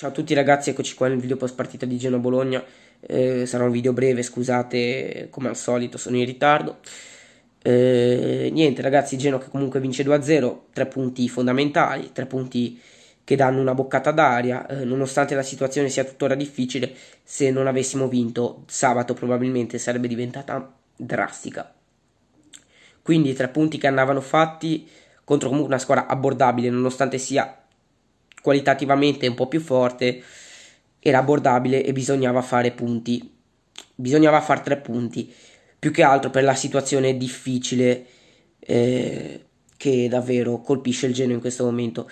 Ciao a tutti ragazzi, eccoci qua nel video post partita di Genoa-Bologna eh, Sarà un video breve, scusate come al solito sono in ritardo eh, Niente ragazzi, Genoa che comunque vince 2-0 Tre punti fondamentali, tre punti che danno una boccata d'aria eh, Nonostante la situazione sia tuttora difficile Se non avessimo vinto sabato probabilmente sarebbe diventata drastica Quindi tre punti che andavano fatti contro comunque una squadra abbordabile Nonostante sia qualitativamente un po' più forte, era abbordabile e bisognava fare punti. Bisognava fare tre punti, più che altro per la situazione difficile eh, che davvero colpisce il Genoa in questo momento.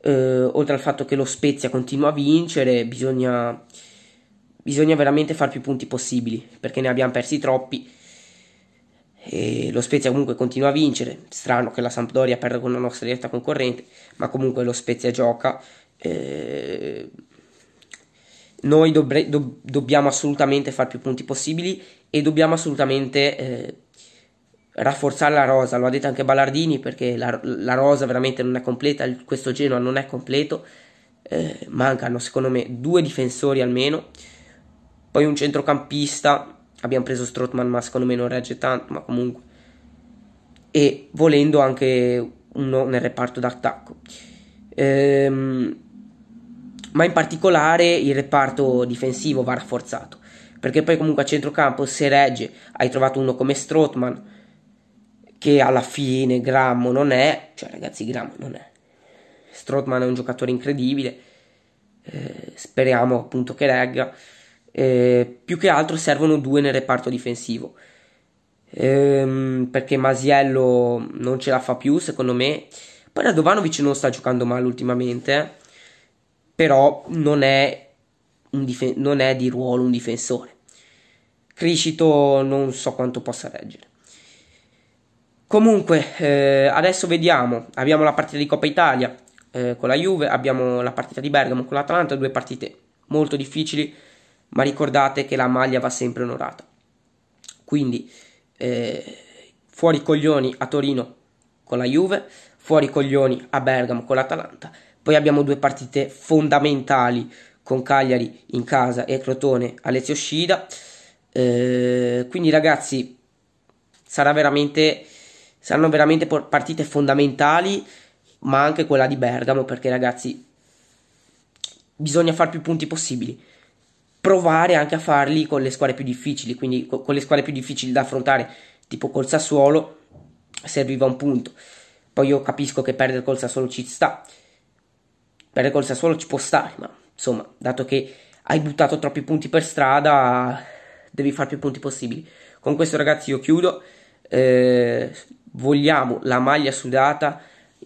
Eh, oltre al fatto che lo Spezia continua a vincere, bisogna, bisogna veramente fare più punti possibili, perché ne abbiamo persi troppi e lo Spezia comunque continua a vincere, strano che la Sampdoria perda con la nostra diretta concorrente, ma comunque lo Spezia gioca. Eh, noi dobre, do, dobbiamo assolutamente fare più punti possibili e dobbiamo assolutamente eh, rafforzare la rosa, lo ha detto anche Ballardini perché la, la rosa veramente non è completa, questo Genoa non è completo, eh, mancano secondo me due difensori almeno, poi un centrocampista Abbiamo preso Strotman, ma secondo me non regge tanto, ma comunque. E volendo anche uno nel reparto d'attacco. Ehm, ma in particolare il reparto difensivo va rafforzato. Perché poi comunque a centrocampo se regge hai trovato uno come Strotman che alla fine Grammo non è, cioè ragazzi Grammo non è. Strotman è un giocatore incredibile, eh, speriamo appunto che regga eh, più che altro servono due nel reparto difensivo. Ehm, perché Masiello non ce la fa più, secondo me. Poi Radovanovic non sta giocando male ultimamente, eh. però non è, difen- non è di ruolo un difensore. Criscito non so quanto possa reggere. Comunque, eh, adesso vediamo. Abbiamo la partita di Coppa Italia eh, con la Juve, abbiamo la partita di Bergamo con l'Atalanta, due partite molto difficili ma ricordate che la maglia va sempre onorata. Quindi eh, fuori coglioni a Torino con la Juve, fuori coglioni a Bergamo con l'Atalanta. Poi abbiamo due partite fondamentali con Cagliari in casa e Crotone a Lezio Scida. Eh, quindi ragazzi, veramente, saranno veramente partite fondamentali, ma anche quella di Bergamo, perché ragazzi, bisogna fare più punti possibili provare anche a farli con le squadre più difficili, quindi con le squadre più difficili da affrontare, tipo col Sassuolo, serviva un punto. Poi io capisco che perdere col Sassuolo ci sta, perdere col Sassuolo ci può stare, ma insomma, dato che hai buttato troppi punti per strada, devi fare più punti possibili. Con questo ragazzi io chiudo, eh, vogliamo la maglia sudata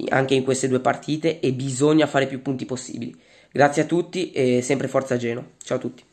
anche in queste due partite e bisogna fare più punti possibili. Grazie a tutti e sempre forza Geno. Ciao a tutti.